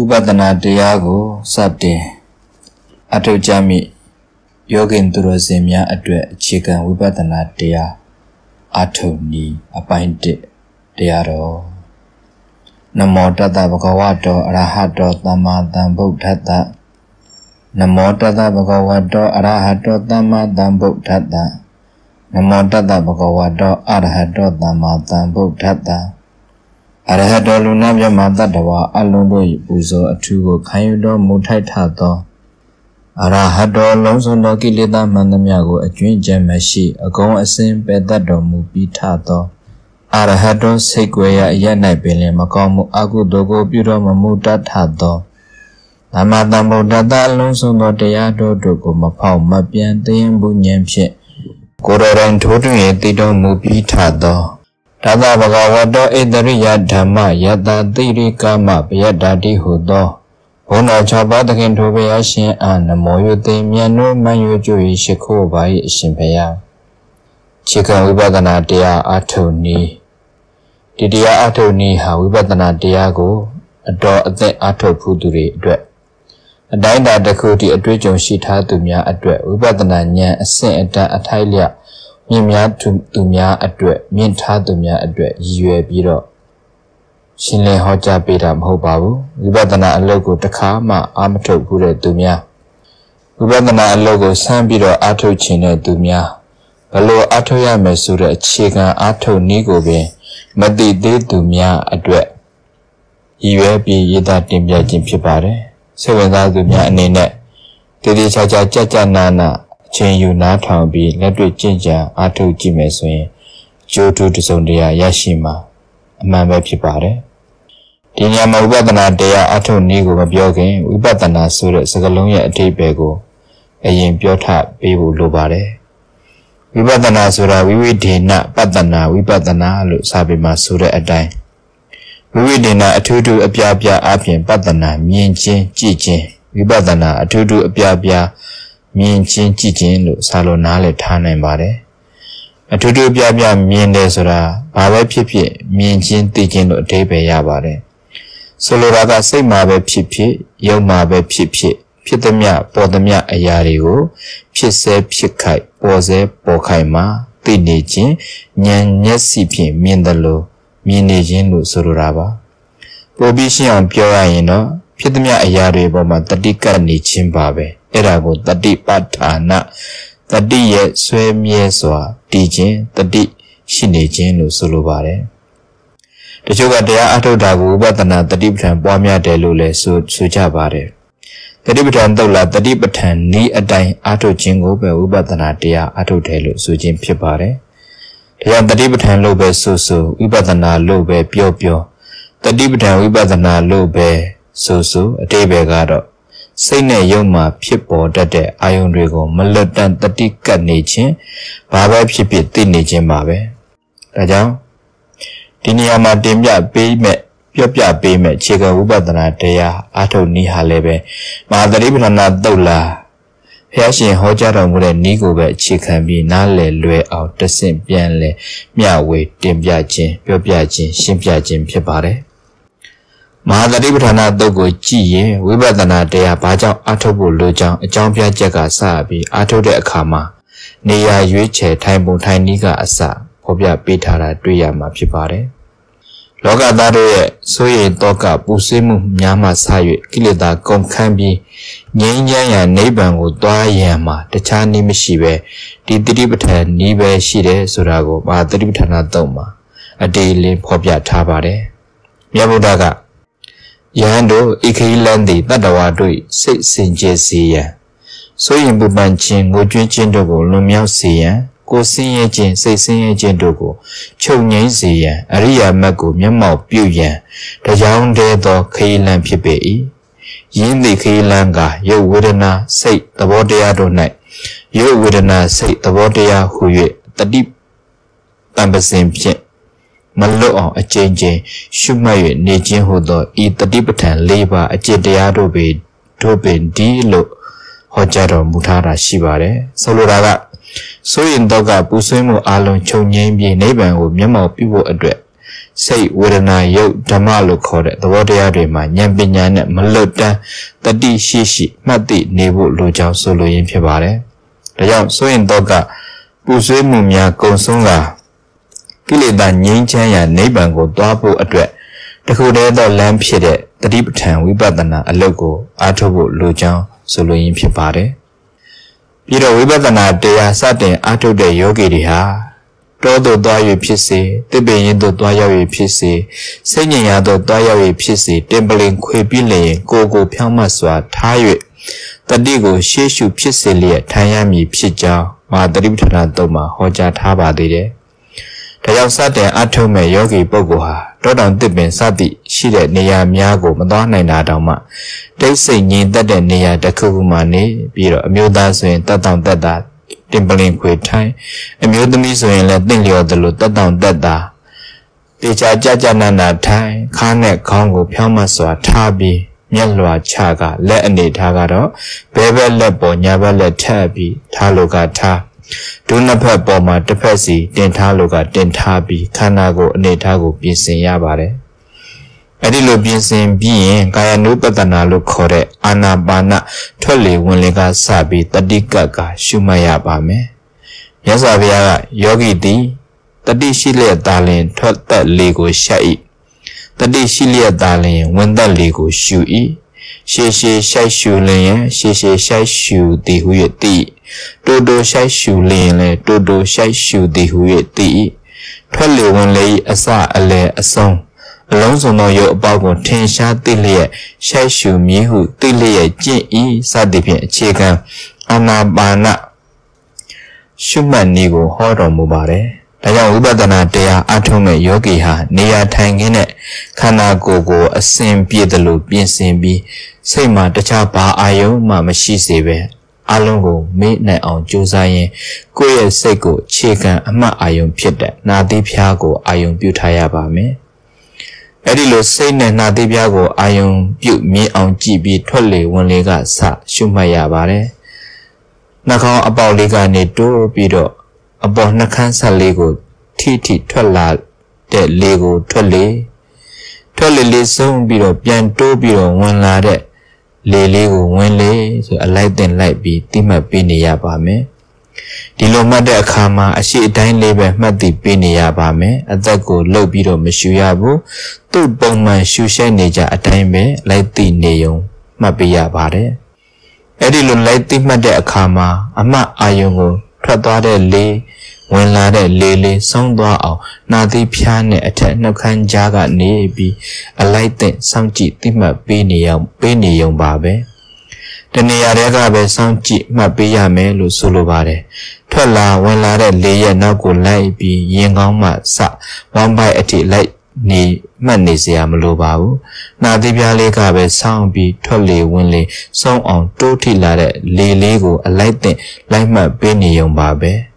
ဥပဒနာတရားကိုစတင်အထောက်ကြမိယောဂင်သူတော်စင်များအတွက်အခြေခံဝိပဿနာတရားအထုံနီအပိုင်းတစ်တရားတော်နမောတတဗုဒ္ဓဝတ္တောအရဟတောသမ္မာသမ္ဗုဒ္ဓတ္တနမောတတဗုဒ္ဓဝတ္တောအရဟတောသမ္မာသမ္ဗုဒ္ဓတ္တနမောတတဗုဒ္ဓဝတ္တောအရဟတောသမ္မာသမ္ဗုဒ္ဓတ္တအရဟတောလူနာမြတ်မာတတ္တဝါအလုံးတို့၏ပူဇော်အထူးကိုခံယူတော်မူထိုက်ထသောအရဟတောလုံးစုံသောကိလေသာမှန်သမျှကိုအကျွင်းကျန်မရှိအကုန်အစင်ပယ်တတ်တော်မူပြီးထသောအရဟတောစိတ်ွယ်ရအရ၌ပင်လင်မကောင်းမှုအကုသိုလ်ကိုပြုတော်မမူတတ်ထသောသမ္မာသမ္ဗုဒ္ဓတအလုံးစုံသောတရားတော်တို့ကိုမဖောက်မပြန်သိရင်ဘူးဉာဏ်ဖြင့်ကိုယ်တော်တိုင်ထိုးထွင်း၍တည်တော်မူပြီးထသောဒါသာဘဂဝတောဣတရိယဓမ္မယတတိရိကမဗျတ္တာတိဟုသောဘုန်းတော်၆ပါးသခင်ထိုဘုရားရှင်အာနမောယုသိမြတ်နိုးမန်ယုကျွေရှိခိုးပါ၏အရှင်ဘုရားခြေခံဝိပဿနာတရားအထုနည်းဒီတရားအထုနည်းဟာဝိပဿနာတရားကို အတော်အသက်အထုဖူးသူတွေအတွက်အတိုင်းအတာတစ်ခုတည်းအတွေ့အကြုံရှိထားသူများအတွက်ဝိပဿနာဉာဏ်အဆင့်အတန်းအထိုက်လျက်မြင့်များသူသူများအတွက်မြင့်ထားသူများအတွက်ရည်ရွယ်ပြီးတော့ရှင်းလင်းဟောကြားပေးတာမဟုတ်ပါဘူးဝိပဿနာအလုပ်ကိုတခါမှအာမထုတ်ဘူးတဲ့သူများဝိပဿနာအလုပ်ကိုဆမ်းပြီးတော့အာထုတ်ခြင်းတဲ့သူများဘလို့အာထုတ်ရမယ်ဆိုတဲ့အခြေခံအာထုတ်နည်းကိုပင်မသိသေးသူများအတွက်ရည်ရွယ်ပြီးရည်သားတင်ပြခြင်းဖြစ်ပါတယ်စိတ်ဝင်စားသူများအနေနဲ့တည်တည်ချာချာကြကြနာနာချိန်ယူနားထောင်ပြီးလက်တွေ့ကြင်ကြံအားထုတ်ကြည့်မယ်ဆိုရင်ကျိုးတူတစုံတရာရရှိမှာအမှန်ပဲဖြစ်ပါတယ်။ဒီညမှာဝိပဿနာတရားအားထုတ်နည်းကိုမပြောခင်ဝိပဿနာဆိုတဲ့စကားလုံးရဲ့အတိတ်ပဲကို အရင်ပြောထပေးဖို့လိုပါတယ်။ဝိပဿနာဆိုတာဝိဝိဒေနပတ္တနာဝိပဿနာလို့စာပေမှာဆိုတဲ့အတိုင်းဝိဝိဒေနအထူးထူးအပြားပြားအပြင်ပတ္တနာမြင်ခြင်းကြည့်ခြင်းဝိပဿနာအထူးထူးအပြားပြားမြင်ချင်းကြည့်ချင်းလို့ဆာလိုနားလည်ထားနိုင်ပါတယ်အထူးထူးပြပြမြင်တယ်ဆိုတာဘာပဲဖြစ်ဖြစ်မြင်ချင်းသိချင်းလို့အဓိပ္ပာယ်ရပါတယ်ဆိုလိုတာကစိတ်မှာပဲဖြစ်ဖြစ်ရုပ်မှာပဲဖြစ်ဖြစ်ဖြစ်သမျှပေါ်သမျှအရာတွေကိုဖြစ်စေဖြစ်ခိုက်ပေါ်စေပေါ်ခိုက်မှာသိနေခြင်းဉာဏ်မျက်စိဖြင့်မြင်တယ်လို့မြင်နေခြင်းလို့ဆိုလိုတာပါပိုပြီးရှင်းအောင်ပြောရရင်တော့ဖြစ်သမျှအရာတွေပေါ်မှာတတိကပ်နေခြင်းပါပဲအဲ့ဒါကိုတတိပဋ္ဌာနတတိရဲ့ဆွဲမြဲစွာတည်ခြင်းတတိရှိနေခြင်းလို့ဆိုလိုပါတယ်တချို့ကတရားအထုတ်တာကိုဝိပဿနာတတိပဋ္ဌာန်ပွားများတယ်လို့လည်းဆိုဆိုကြပါတယ်တတိပဋ္ဌာန်တော့လားတတိပဋ္ဌာန်ဤအတိုင်းအထုတ်ခြင်းကိုပဲဝိပဿနာတရားအထုတ်တယ်လို့ဆိုခြင်းဖြစ်ပါတယ်ဒါကြောင့်တတိပဋ္ဌာန်လို့ပဲဆိုဆိုဝိပဿနာလို့ပဲပြောပြောတတိပဋ္ဌာန်ဝိပဿနာလို့ပဲဆိုဆိုအတိဘယ်ကတော့စိတ်နဲ့ယုံမှဖြစ်ပေါ်တတ်တဲ့အာယုံတွေကို မလွတ်တန်တတိကတ်နေခြင်းဘာပဲဖြစ်ဖြစ်သိနေခြင်းပါပဲဒါကြောင့်ဒီနေရာမှာတင်ပြပေးမဲ့ပြောပြပေးမဲ့ခြေကဝိပဿနာတရားအထုတ်နည်းဟာလည်းပဲမဟာသတိပဋ္ဌာန်တုတ်လားဘုရားရှင်ဟောကြားတော်မူတဲ့နည်းကိုပဲအခြေခံပြီးနားလည်လွယ်အောင်တဆင့်ပြန်လည်မျှဝေတင်ပြခြင်းပြောပြခြင်းရှင်းပြခြင်းဖြစ်ပါတယ်မဟာသတိပဋ္ဌာန်တုတ်ကိုကြည့်ရင်ဝိပဿနာတရားဘာကြောင့်အထုတ်ဖို့လိုကြောင်းအကြောင်းပြချက်ကစပြီးအထုတ်တဲ့အခါမှာ နေရာရွေးချယ်ထိုင်ပုံထိုင်နည်းကအစဖော်ပြပေးထားတာတွေ့ရမှာဖြစ်ပါတယ်။လောကသားတို့ရဲ့စိုးရိမ်တောကပူဆွေးမှုများမှဆ၍ကိလေသာကုန်ခန်းပြီးငြိမ်းချမ်းရာနိဗ္ဗာန်ကိုသွားရန်မှာတခြားနည်းမရှိပဲဒီသတိပဋ္ဌာန်နည်းပဲရှိတယ်ဆိုတာကိုမဟာသတိပဋ္ဌာန်တုတ်မှာအတေလင်းဖော်ပြထားပါတယ်။မြတ်ဗုဒ္ဓကယဟန်တို့ဣခိလန်သည်တတ္တဝါတို့စိတ်စင်ကြယ်စေရန်ဆိုရင်ပူပန်ခြင်းငိုကြွေးခြင်းတို့ကိုလွန်မြောက်စေရန်ကိုဆင်းရဲခြင်းစိတ်ဆင်းရဲခြင်းတို့ကိုချုပ်ငြိမ်းစေရန်အရိယာမတ်ကို မျက်မှောက်ပြုရန်တရားတည်းသောခေလံဖြစ်ပေ၏ယင်းသည့်ခေလံကရုပ်ဝေဒနာစိတ်သဘောတရားတို့၌ရုပ်ဝေဒနာစိတ်သဘောတရားဟု၍တတိတံပစဉ်ဖြင့်မလွတ်အောင်အကျဉ်းချင်းရှုမှတ်၍နေခြင်းဟုသောဤတတိပဋ္ဌာန်၄ပါးအကျင့်တရားတို့ပေတို့ပင်ဒီလို့ဟောကြားတော်မူထားတာရှိပါတယ်ဆိုလိုတာကဆိုရင်တော့ကပူဆွေးမှုအလုံးချုပ်ငြိမ်းပြီးနိဗ္ဗာန်ကိုမျက်မှောက်ပြုဖို့အတွက်စိတ်ဝေဒနာယုတ်ဓမ္မလို့ခေါ်တဲ့သဘောတရားတွေမှာဉာဏ်ပညာနဲ့မလွတ်တမ်းတတိရှိရှိမှတ်သိနေဖို့လိုကြောင်းဆိုလိုရင်းဖြစ်ပါတယ်။ဒါကြောင့်ဆိုရင်တော့ကပူဆွေးမှုများကုံဆုံးတာကိလေသာငြိမ်းချမ်းရာနိဗ္ဗာန်ကိုသွားဖို့အတွက်တခုတည်းသောလမ်းဖြစ်တဲ့တတိပဋ္ဌာန်ဝိပဿနာအလုပ်ကိုအားထုတ်ဖို့လိုကြောင်းဆိုလိုရင်းဖြစ်ပါတယ်။ပြီးတော့ဝိပဿနာတရားစတင်အားထုတ်တဲ့ယောဂီတွေဟာတောသို့သွား၍ဖြစ်စေတိပင်ရင်သို့သွားရောက်၍ဖြစ်စေစိတ်ဉဏ်ရသို့သွားရောက်၍ဖြစ်စေတင်ပလင်ခွေပြလျင်ကိုကိုဖြောင်းမတ်စွာထား၍တတိကိုရှေးရှုဖြစ်စေလျက်ထိုင်ရမည်ဖြစ်ကြောင်းမဟာတတိပဋ္ဌာန်တုံးမှာဟောကြားထားပါသေးတယ်။ဒါကြောင့်စတင်အထုမဲ့ယောဂီပုဂ္ဂိုလ်ဟာတောတောင်တစ်ပင်စသည့်ရှိတဲ့နေရာများကိုမသွားနိုင်တာတောင်မှတိတ်ဆိတ်ငြိမ်သက်တဲ့နေရာတစ်ခုခုမှနေပြီးတော့အမျိုးသားဆိုရင်တတ်တောင်တက်တာတင်ပလင်ခွေထိုင်းအမျိုးသမီးဆိုရင်လည်းတင့်လျော်တယ်လို့တတ်တောင်တက်တာတေချာကြကြနန္နာထိုင်ခါနဲ့ခေါင်းကိုဖြောင်းမစွာထားပြီးမျက်လွာချကလက်အနေထားကတော့ဘဲဘက်လက်ပေါ်ညာဘက်လက်ထပ်ပြီးထားလိုကထားဒုနှစ်ဖက်ပေါ်မှာတစ်ဖက်စီတင်ထားလို့ကတင်ထားပြီးခန္ဓာကိုယ်အနေထားကို ပြင်ဆင်ရပါတယ်အဲ့ဒီလိုပြင်ဆင်ပြီးရင်ကာယ ानु ပတနာလို့ခေါ်တဲ့အာနာပါနထွက်လေဝင်လေကစပြီးတတိကက ရှုမှတ်ရပါမယ်။မြတ်စွာဘုရားကယောဂီသည်တတိရှိလျက်သာလျှင်ထွက်သက်လေကိုရှက်၏။တတိရှိလျက်သာလျှင်ဝင်သက်လေကိုရှု၏။ရှေရှေရှိုက်ရှုလျင်ရှေရှေရှိုက်ရှုသည်ဟု၍သိ၏တိုတိုရှိုက်ရှူလျင်လည်းတိုတိုရှိုက်ရှူသည်ဟု၍သိ၏ထွက်လေဝင်လေ၏အစအလယ်အဆုံးအလုံးစုံသောရုပ်အပေါက်ကိုထင်ရှားသိလျက်ရှိုက်ရှူမည်ဟုသိလျက်ကျင့်၏စသည်ဖြင့်အခြေခံအာနာပါနရှုမှတ်နည်းကိုဟောတော်မူပါတယ်။ဒါကြောင့်ဝိပဿနာတရားအထုံးတဲ့ယောဂီဟာ နေရာထိုင်ခင်းတဲ့ခန္ဓာကိုယ်ကိုအစဉ်ပြည့်တယ်လို့ပြင်ဆင်ပြီးစိတ်မှာတခြားဘာအာယုံမှမရှိစေပဲအလုံးကိုမေ့နိုင်အောင် ကြိုးစားရင်ကိုယ့်ရဲ့စိတ်ကိုခြေခံအမှတ်အာယုံဖြစ်တဲ့နာသီးဖျားကိုအာယုံပြုထားရပါမယ်။အဲဒီလိုစိတ်နဲ့နာသီးဖျားကိုအာယုံပြုမြင်အောင်ကြည့်ပြီးထွက်လေဝင်လေကစရှုမှတ်ရပါတယ်။နှာခေါင်းအပေါက်လေးကနေတိုးပြီးတော့အပေါ်နှာခမ်းဆက်လေးကိုထိထိထွက်လာတဲ့လေကိုထွက်လေ ထွက်လေလေးဆုံးပြီးတော့ပြန်တိုးပြီးတော့ဝင်လာတဲ့လေလေးကိုဝင်လေဆိုအလိုက်တင်လိုက်ပြီးတိမှတ်ပေးနေရပါမယ်ဒီလိုမှတ်တဲ့အခါမှာအရှိအတိုင်းလေးပဲမှတ်တည်ပေးနေရပါမယ်အသက်ကိုလှုပ်ပြီးတော့မရှူရဘူးသူ့ပုံမှန်ရှူရှိုက်နေကြအတိုင်းပဲလိုက်တည်နေုံမှတ်ပေးရပါတယ်အဲ့ဒီလိုလိုက်တည်မှတ်တဲ့အခါမှာအမှတ်အာယုံကိုထွက်သွားတဲ့လေးဝင်လာတဲ့လေလေးဆုံးသွားအောင်နာသီးဖျားနဲ့အထက်နှုတ်ခမ်းကြားကနေပြီးအလိုက်တဲ့စောင့်ကြည့်သိမှတ်ပေးနေအောင်ပေးနေုံပါပဲတနေရာတွေကပဲစောင့်ကြည့်မှတ်ပေးရမယ်လို့ဆိုလိုပါတယ်ထွက်လာဝင်လာတဲ့လေရဲ့နောက်ကိုလိုက်ပြီးရင်ကောင်းမှစဝမ်ပိုက်အထိလိုက်နေမှတ်နေစရာမလိုပါဘူး။နာသီးပြားလေးကပဲစောင်းပြီးထွက်လေဝင်လေစောင်းအောင်တိုးထိလာတဲ့လေလေးကိုအလိုက်တဲ့လိုက်မှတ်ပေးနေုံပါပဲ။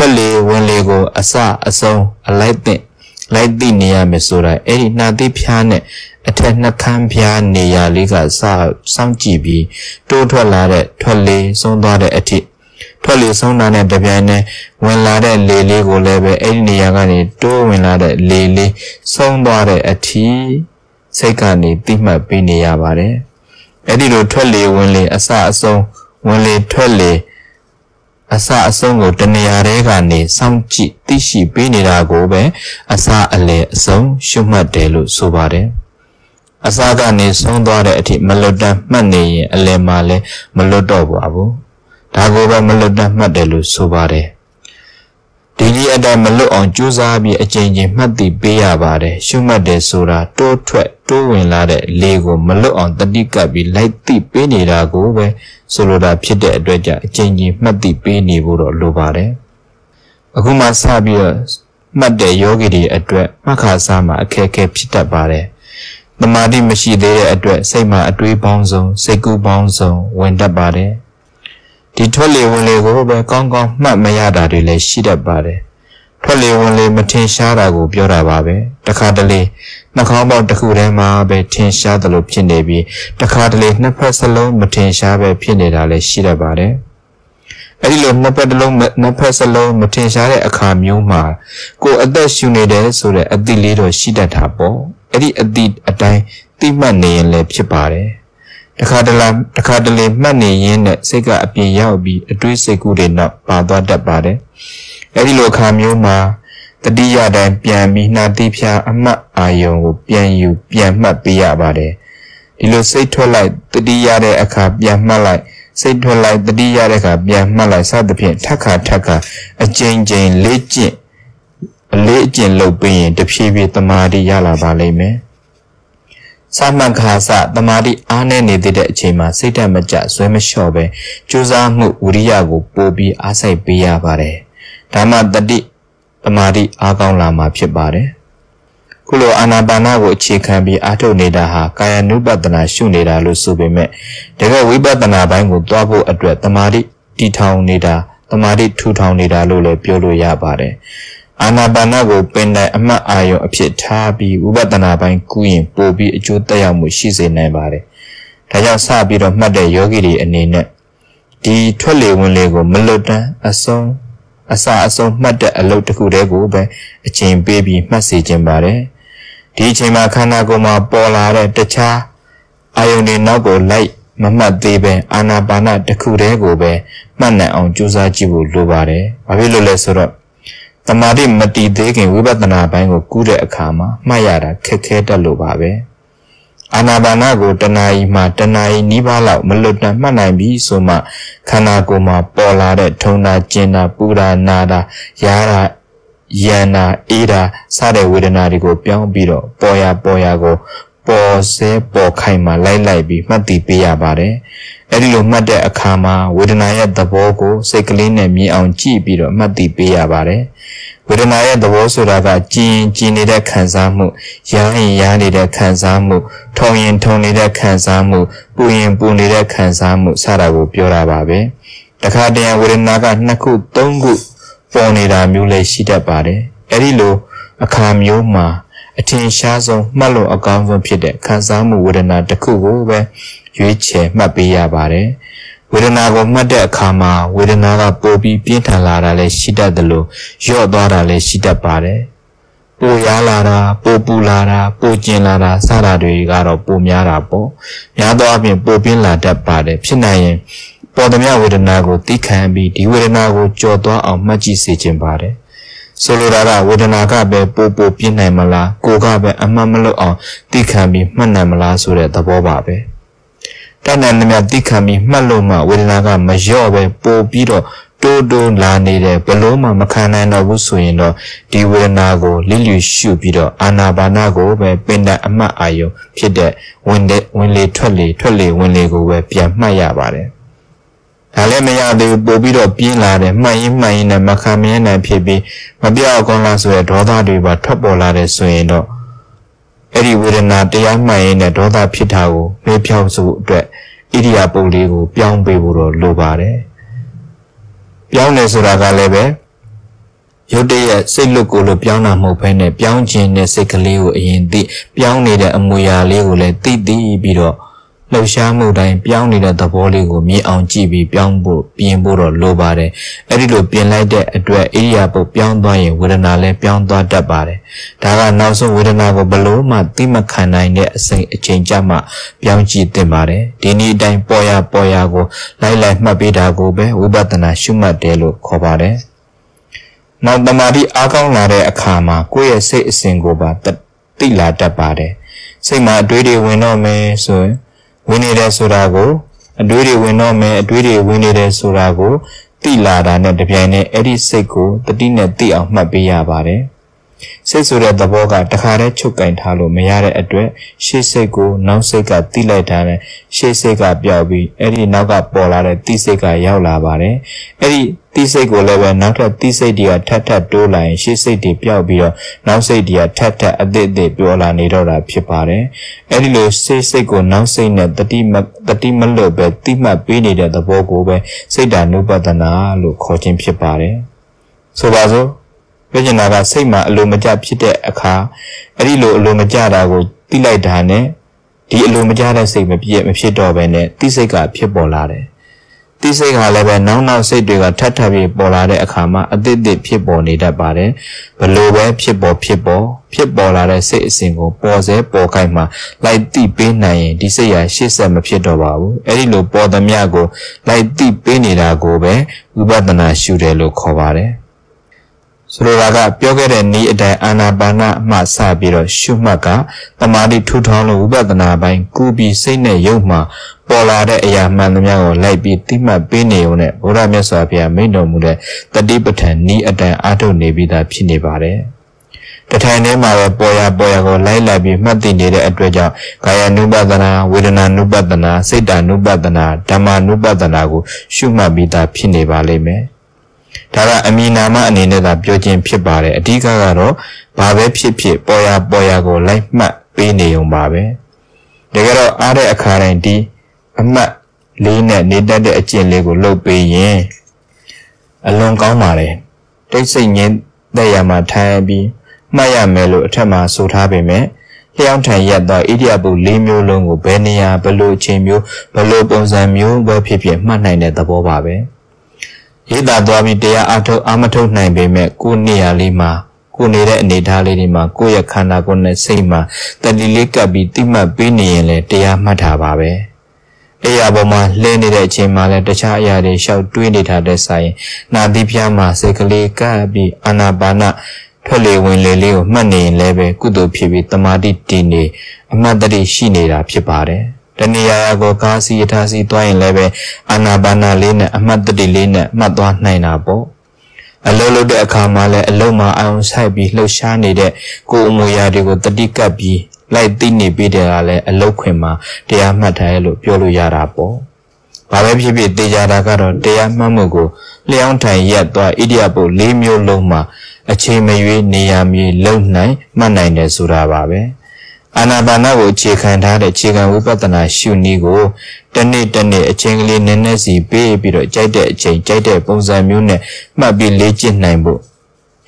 ထွက်လေဝင်လေကိုအစအဆုံးအလိုက်သင့်လိုက်သိနေရမယ်ဆိုတာအဲ့ဒီနှာသီးဖျားနဲ့အထက်နှခမ်းဖျားနေရာလေးကစစောင့်ကြည့်ပြီးတိုးထွက်လာတဲ့ထွက်လေ ဆုံးသွားတဲ့အထိထွက်လေ ဆုံးတာနဲ့တပြိုင်တည်းဝင်လာတဲ့လေလေးကိုလည်းပဲအဲ့ဒီနေရာကနေတိုးဝင်လာတဲ့လေလေးဆုံးသွားတဲ့အထိစိတ်ကနေတိမှတ်ပေးနေရပါတယ်။အဲ့ဒီလိုထွက်လေ ဝင်လေအစအဆုံးဝင်လေထွက်လေအစအဆုံးကိုတနေရာတဲကနေစောင့်ကြည့်သိရှိပေးနေတာကိုပဲအစအလယ်အဆုံးရှုမှတ်တယ်လို့ဆိုပါတယ်။အစကနေဆုံးသွားတဲ့အထိမလွတ်တမ်းမှတ်နေရင်အလယ်မှာလည်းမလွတ်တော့ပါဘူး။ဒါကိုပဲမလွတ်တမ်းမှတ်တယ်လို့ဆိုပါတယ်။ဒီကြီးအတိုင်းမလွတ်အောင်ကြိုးစားပြီးအကြိမ်ကြိမ်မှတ်တည်ပေးရပါတယ်။ရှုမှတ်တယ်ဆိုတာတိုးထွက်တိုးဝင်လာတဲ့လေကို မလွတ်အောင်တတိကပ်ပြီးလိုက်သိပေးနေတာကိုပဲဆိုလိုတာဖြစ်တဲ့အတွက်ကြောင့်အချင်းချင်းမှတ်သိပေးနေဖို့တော့လိုပါတယ်။အခုမှစပြီးတော့မှတ်တဲ့ယောဂီတွေအတွက်မှတ်ခါစားမှာအခက်အခဲဖြစ်တတ်ပါတယ်။တမာတိမရှိသေးတဲ့အတွက်စိတ်မှာအတွေးပေါင်းစုံစိတ်ကူးပေါင်းစုံ ဝင်တတ်ပါတယ်။ဒီထွက်လေဝင်လေကိုပဲကောင်းကောင်းမှတ်မရတာတွေလည်းရှိတတ်ပါတယ်ထွက်လေဝင်လေမထင်ရှားတာကိုပြောတာပါပဲတခါတလေနှာခေါင်းပေါက်တစ်ခုထဲမှာပဲထင်ရှားတယ်လို့ဖြစ်နေပြီးတခါတလေနှစ်ဖက်စလုံးမထင်ရှားပဲဖြစ်နေတာလည်းရှိတတ်ပါတယ်အဲ့ဒီလိုနှစ်ဖက်တလုံးနှစ်ဖက်စလုံးမထင်ရှားတဲ့အခါမျိုးမှာ ကိုယ်အသက်ရှူနေတယ်ဆိုတဲ့အတိလေးတော့ရှိတတ်တာပေါ့အဲ့ဒီအတိအတိုင်းသိမှတ်နေရင်လည်းဖြစ်ပါတယ်တခါတလေတခါတလေမှတ်နေရင်းနဲ့စိတ်ကအပြင်ရောက်ပြီးအတွေးစိတ်ကူးတွေနောက်ပါသွားတတ်ပါတယ်။အဲဒီလိုအခါမျိုးမှာတတိယတိုင်းပြန်ပြီးနှာတိဖြာအမှတ်အာယုံကိုပြန်ယူပြန်မှတ်ပေးရပါတယ်။ဒီလိုစိတ်ထွက်လိုက်တတိယတဲ့အခါပြန်မှတ်လိုက် စိတ်ထွက်လိုက်တတိယတဲ့အခါပြန်မှတ်လိုက်စသဖြင့်ထပ်ခါထပ်ခါအကြိမ်ကြိမ်လေ့ကျင့်အလေးအကျင့်လုပ်ပြီးရင် တဖြည်းဖြည်းတမာတိရလာပါလိမ့်မယ်။စာမန်ခါစတမာတိအားနည်းနေတဲ့အချိန်မှာစိတ်ဓာတ်မကျဆွဲမလျှော့ပဲကြိုးစားမှုဝိရိယကို ပိုပြီးအားစိုက်ပေးရပါတယ်။ဒါမှတတိတမာတိ အားကောင်းလာမှာဖြစ်ပါတယ်။ခုလိုအာနာပါနာကိုအခြေခံပြီးအားထုတ်နေတာဟာကာယ ानु ပတနာရှုနေတာလို့ဆိုပေမဲ့တကယ်ဝိပဿနာပိုင်းကိုသွားဖို့အတွက်တမာတိတည်ထောင်နေတာတမာတိထူထောင်နေတာလို့လည်းပြောလို့ရပါတယ်။အာနာပါနကိုပင်တိုင်အမှတ်အာရုံအဖြစ်ထားပြီးဝိပဿနာပိုင်းကုရင်ပိုပြီးအကျိုးသက်ရောက်မှုရှိစေနိုင်ပါတယ်။ဒါကြောင့်စပြီးတော့မှတ်တဲ့ယောဂီတွေအနေနဲ့ဒီထွက်လေဝင်လေကို မလွတ်တမ်းအဆုံးအစာအဆုံးမှတ်တဲ့အလုပ်တစ်ခုတည်းကိုပဲအချိန်ပေးပြီးမှတ်စေခြင်းပါတယ်။ဒီအချိန်မှာခန္ဓာကိုယ်မှာပေါ်လာတဲ့တခြားအာယုန်တွေနောက်ကို လိုက်မမှတ်သေးပဲအာနာပါနတစ်ခုတည်းကိုပဲမှတ်နိုင်အောင်ကြိုးစားကြည့်ဖို့လိုပါတယ်။ဘာဖြစ်လို့လဲဆိုတော့တမာတိမတည်သေးခင်ဝိပဿနာပိုင်းကိုကူးတဲ့အခါမှာမှတ်ရတာခက်ခဲတတ်လို့ပါပဲအာနာပါနာကိုတဏှာဤမှာတဏှာဤနိဗ္ဗာန်လောက်မလွတ်တမ်းမှတ်နိုင်ပြီဆိုမှခန္ဓာကိုယ်မှာ ပေါ်လာတဲ့ထုံတာကျင်တာပူတာနာတာရာတာယန္တာအေးတာစတဲ့ဝေဒနာတွေကို ပြောင်းပြီးတော့ပေါ်ရပေါ်ရကို ပေါ်စဲပေါ်ခိုင်မှလိုက်လိုက်ပြီးမှတ်တည်ပေးရပါတယ်။အဲ့ဒီလိုမှတ်တဲ့အခါမှာဝေဒနာရဲ့သဘောကိုစိတ်ကလေးနဲ့မြင်အောင်ကြည့်ပြီးတော့မှတ်သိပေးရပါတယ်ဝေဒနာရဲ့သဘောဆိုတာက ကြင်ကြင်နေတဲ့ခံစားမှု၊ရာရင်ရာနေတဲ့ခံစားမှု၊ထုံရင်ထုံနေတဲ့ခံစားမှု၊ပူရင်ပူနေတဲ့ခံစားမှုစတာကိုပြောတာပါပဲ။တခါတည်းဝေဒနာကနှစ်ခု သုံးခုပေါ်နေတာမျိုးလည်းရှိတတ်ပါတယ်။အဲဒီလို အခါမျိုးမှာအထင်ရှားဆုံးမှတ်လို့အကောင်းဆုံးဖြစ်တဲ့ခံစားမှုဝေဒနာတစ်ခုကိုပဲရွေးချယ်မှတ်ပေးရပါတယ်။ဝေဒနာကိုမှတ်တဲ့အခါမှာဝေဒနာကပိုပြီးပြင်းထန်လာတာလည်းရှိတတ်တယ်လို့ညော့သွားတာလည်းရှိတတ်ပါတယ်။ပိုရလာတာပိုပူလာတာပိုကျင်လာတာစတာတွေကတော့ပိုများတာပေါ့။များသောအားဖြင့်ပိုပြင်းလာတတ်ပါတယ်ဖြစ်နိုင်ရင် ပေါ်သမျှဝေဒနာကိုသိခံပြီးဒီဝေဒနာကိုကြော်သွားအောင်မှတ်ကြည့်စေခြင်းပါတယ်။ဆိုလိုတာကဝေဒနာကပဲပိုပိုပြင်းနိုင်မလားကိုကပဲအမှတ်မလွတ်အောင်သိခံပြီးမှတ်နိုင်မလားဆိုတဲ့သဘောပါပဲ။တဏ္ဍာနမြတိခံပြီးမှတ်လို့မှဝေဒနာကမလျော့ပဲပိုပြီးတော့တိုးတိုးလာနေတယ်ဘလို့မှမခံနိုင်တော့ဘူးဆိုရင်တော့ဒီဝေဒနာကိုလစ်လျူရှုပြီးတော့အာနာပါနာကိုပဲပင်တဲ့အမှတ်အာယုံဖြစ်တဲ့ဝင်တဲ့ဝင်လေထွက်လေထွက်လေဝင်လေကိုပဲပြန်မှတ်ရပါတယ်ဒါလည်းမရသေးဘူးပို့ပြီးတော့ပြင်းလာတယ်မှန်ရင်မှန်ရင်နဲ့မခံမရနိုင်ဖြစ်ပြီးမပြောက်ကောင်းလားဆိုတဲ့ဒေါသတွေပါထွက်ပေါ်လာတယ်ဆိုရင်တော့အဲ့ဒီဝေဒနာတရားမှန်ရင်နဲ့ဒေါသဖြစ်တာကိုမေ့ဖြောင်းစုအတွက်ဣရိယာပုတ်လေးကိုပြောင်းပေးဖို့တော့လိုပါတယ်။ပြောင်းတယ်ဆိုတာကလည်းပဲရုတ်တရက်စိတ်လွတ်ကိုလို့ပြောင်းတာမဟုတ်ဘဲနဲ့ပြောင်းခြင်းနဲ့စိတ်ကလေးကိုအရင်သိပြောင်းနေတဲ့အမူအရာလေးကိုလည်းသိသိပြီးတော့လှုပ်ရှားမှုတိုင်းပြောင်းနေတဲ့သဘောလေးကိုမြင်အောင်ကြည့်ပြီးပြောင်းဖို့ပြင်ဖို့တော့လိုပါတယ်။အဲ့ဒီလိုပြင်လိုက်တဲ့အတွက်အိရိယာပုတ်ပြောင်းသွားရင်ဝေဒနာလည်းပြောင်းသွားတတ်ပါတယ်။ဒါကနောက်ဆုံးဝေဒနာကိုဘလို့မှသိမခံနိုင်တဲ့အစိမ်အချိန်ကြမှပြောင်းကြည့်သင့်ပါတယ်။ဒီနေ့အတိုင်းပေါ်ရပေါ်ရကိုလိုက်လိုက်မှတ်ပေးတာကိုပဲဝိပဿနာရှုမှတ်တယ်လို့ခေါ်ပါတယ်။နောက်တမာတိအားကောင်းလာတဲ့အခါမှာကိုယ့်ရဲ့စိတ်အစဉ်ကိုပါသိလာတတ်ပါတယ်။စိတ်မှာအတွေးတွေဝင်တော့မယ်ဆိုရင်ဝင်နေတယ်ဆိုတာကိုအတွေးတွေဝင်တော့မယ်အတွေးတွေဝင်နေတယ်ဆိုတာကိုသိလာတာနဲ့တပြိုင်နက်အဲ့ဒီစိတ်ကိုတတိနဲ့သိအောင်မှတ်ပေးရပါတယ်။စိတ်ဆိုတဲ့သဘောကတခါတည်းချုပ်ကင်ထားလို့မရတဲ့အတွက်ရှေ့စိတ်ကိုနောက်စိတ်ကတိလိုက်တာနဲ့ရှေ့စိတ်ကပြောက်ပြီးအဲ့ဒီနောက်ကပေါ်လာတဲ့တိစိတ်ကရောက်လာပါတယ်အဲ့ဒီတိစိတ်ကိုလည်းပဲနောက်ထပ်တိစိတ်တွေကထပ်ထပ်တိုးလာရင်ရှေ့စိတ်တွေပြောက်ပြီးတော့နောက်စိတ်တွေကထပ်ထပ်အသစ်အသစ်ပြောလာနေတော့တာဖြစ်ပါတယ်အဲ့ဒီလိုရှေ့စိတ်ကိုနောက်စိတ်နဲ့တတိမတတိမလွတ်ပဲတိမှတ်ပေးနေတဲ့သဘောကိုပဲစိတ်ဓာတ်နုပဒနာလို့ခေါ်ခြင်းဖြစ်ပါတယ်ဆိုပါစို့ပြောချင်တာကစိတ်မှာအလိုမကျဖြစ်တဲ့အခါအဲ့ဒီလိုအလိုမကျတာကိုသိလိုက်တာနဲ့ဒီအလိုမကျတဲ့စိတ်မပြည့်မဖြစ်တော့ဘဲနဲ့သိစိတ်ကဖြစ်ပေါ်လာတယ်သိစိတ်ကလည်းပဲနောက်နောက်စိတ်တွေကထပ်ထပ်ပြီးပေါ်လာတဲ့အခါမှာအတိတ်စ်ဖြစ်ပေါ်နေတတ်ပါတယ်ဘလို့ပဲဖြစ်ပေါ်ဖြစ်ပေါ်ဖြစ်ပေါ်လာတဲ့စိတ်အစဉ်ကို ပေါ်စေပေါ်ခိုက်မှလိုက်တိပေးနိုင်ရင်ဒီစိတ်ဟာရှေ့ဆက်မဖြစ်တော့ပါဘူးအဲ့ဒီလိုပေါ်သမျှကိုလိုက်တိပေးနေတာကိုပဲဝိပဿနာရှုတယ်လို့ခေါ်ပါတယ်ဆိုလိုတာကပြောခဲ့တဲ့ဤအတိုင်းအာနာပါနမှစပြီးတော့ရှုမှတ်ကတမာတိထူထောင်လို့ဝိပဿနာပိုင်းကုပြီးစိတ်နဲ့ရုပ်မှာပေါ်လာတဲ့အရာမှန်သမျှကိုလိုက်ပြီးသိမှတ်ပေးနေုံနဲ့ဘုရားမြတ်စွာဘုရားမိန့်တော်မူတဲ့တတိပဋ္ဌာန်ဤအတိုင်းအာထုတ်နေပြီးသားဖြစ်နေပါတယ်။တထိုင်ထဲမှာပဲပေါ်ရပေါ်ရကိုလိုက်လိုက်ပြီးမှတ်သိနေတဲ့အတွက်ကြောင့်ကာယ ानु ပဒနာဝေဒနာ ानु ပဒနာစိတ်တ ानु ပဒနာဓမ္မ ानु ပဒနာကို ရှုမှတ်ပြီးသားဖြစ်နေပါလိမ့်မယ်။ဒါကအမည်နာမအနေနဲ့သာပြောခြင်းဖြစ်ပါတယ်အဓိကကတော့ဘာပဲဖြစ်ဖြစ်ပေါ်ရပေါ်ရကိုလိုက်မှတ်ပေးနေုံပါပဲတကယ်တော့အားတဲ့အခါတိုင်းဒီအမှတ်လေးနဲ့နေတတ်တဲ့အကျင့်လေးကိုလုပ်ပေးရင်အလွန်ကောင်းပါတယ်တိတ်ဆိတ်ငြင်းသက်ရမှာထိုင်ပြီးမှတ်ရမယ်လို့အထက်မှာဆိုထားပေမဲ့လျှောင်းထန်ရက်သောဣရိယာပု၄မျိုးလုံးကိုဘယ်နေရာဘယ်လိုအချိန်မျိုးဘယ်လိုပုံစံမျိုးဘယ်ဖြစ်ဖြစ်မှတ်နိုင်တဲ့သဘောပါပဲ။ရိတ်သာသွားပြီးတရားအထုတ်အမထုတ်နိုင်ပေမဲ့ကိုယ်နေရာလေးမှာကိုယ်နေတဲ့အနေအထားလေးတွေမှာကိုယ့်ရဲ့ခန္ဓာကိုယ်နဲ့စိတ်မှာတတိလေးကပ်ပြီးတိမှတ်ပေးနေရင်လည်းတရားမှတ်တာပါပဲအရာပေါ်မှာလှဲနေတဲ့အချိန်မှာလည်းတခြားအရာတွေရှောက်တွေးနေတာတဲ့ဆိုင် နာသီးပြားမှာစိတ်ကလေးကပ်ပြီးအာနာပါနထွက်လေဝင်လေလေးကိုမှတ်နေရင်လည်းပဲကုသိုလ်ဖြစ်ပြီးတမာတိတည်နေအမှတ်တရရှိနေတာဖြစ်ပါတယ်တနေရာရာကိုကားစီရထားစီသွားရင်လည်းပဲအာနာပါနာလေးနဲ့အမှတ်တတိလေးနဲ့မှတ်သွားနိုင်တာပေါ့အလုံးလုံးတဲ့အခါမှာလည်းအလုံးမှာအအောင်ဆိုင်ပြီးလှုပ်ရှားနေတဲ့ကိုယ်အမူအရာတွေကိုတတိကပ်ပြီးလိုက်သိနေပြီးတယ်ကလည်းအလုတ်ခွင်မှာတရားမှတ်ထားရလို့ပြောလို့ရတာပေါ့။ဘာပဲဖြစ်ဖြစ်တေချာတာကတော့တရားမှတ်မှုကိုလျှောင်းထိုင်ရက်သွားဣဒိယပု၄မျိုးလုံးမှာ အချိန်မရွေးနေရာမြေလုံနိုင် မှတ်နိုင်တယ်ဆိုတာပါပဲ။အာနာပါနကိုခြေခံထားတဲ့ခြေခံဝိပဿနာရှုနည်းကိုတစ်နေ့တစ်နေ့အချိန်ကလေးနည်းနည်းစီပေးပြီးတော့ကြိုက်တဲ့အချိန်ကြိုက်တဲ့ပုံစံမျိုးနဲ့မှတ်ပြီးလေ့ကျင့်နိုင်ဖို့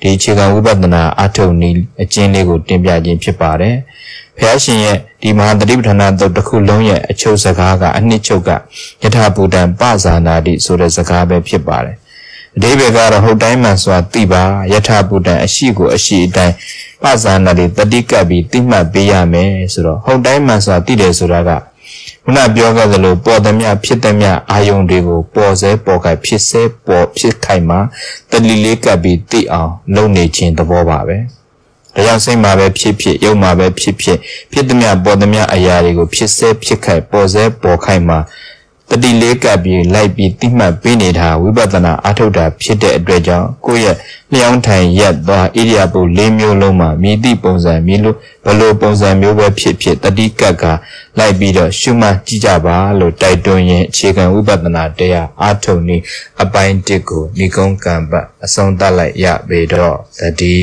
ဒီခြေခံဝိပဿနာအထုံနည်းအကျဉ်းလေးကိုတင်ပြခြင်းဖြစ်ပါတယ်။ဘုရားရှင်ရဲ့ဒီမဟာတတိပဌာနာတုတ်တစ်ခုလုံးရဲ့အချုပ်စကားကအနှစ်ချုပ်ကယထာဘူတံပဇာနာတိဆိုတဲ့စကားပဲဖြစ်ပါတယ်။အဓိပ္ပာယ်ကတော့ဟုတ်တိုင်းမှန်စွာသိပါယထာဘူတံအရှိကို အရှိအတိုင်းပဇာနာတွေတတိကပ်ပြီးတိမှတ်ပေးရမယ်ဆိုတော့ဟုတ်တိုင်းမှန်စွာသိတယ်ဆိုတာကခုနပြောခဲ့သလိုပေါ်သမျှဖြစ်သမျှအာယုန်တွေကိုပေါ်စေပေါ်ခိုက်ဖြစ်စေပေါ်ဖြစ်ခိုက်မှာတလီလေးကပ်ပြီးသိအောင်လုပ်နေခြင်းသဘောပါပဲဒါကြောင့်စိတ်မှာပဲဖြစ်ဖြစ်ရုပ်မှာပဲဖြစ်ဖြစ်ဖြစ်သမျှပေါ်သမျှအရာတွေကိုဖြစ်စေဖြစ်ခိုက်ပေါ်စေပေါ်ခိုက်မှာတတိလေးကပ်ပြီးလိုက်ပြီးတိမှတ်ပေးနေတာဝိပဿနာအထုတ်တာဖြစ်တဲ့အတွက်ကြောင့်ကိုယ့်ရဲ့လျှောင်းထိုင်ရက်သွားဣရိယာပု၄မျိုးလုံးမှာမိတိပုံစံမျိုးလို့ဘလို့ပုံစံမျိုးပဲဖြစ်ဖြစ်တတိကပ်က လိုက်ပြီးတော့ရှုမှတ်ကြည့်ကြပါလို့တိုက်တွန်းရင်အခြေခံဝိပဿနာတရားအထုတ်နည်းအပိုင်း၁ကိုမိကုံးကံပတ်အဆုံးသတ်လိုက်ရပေတော့တတိ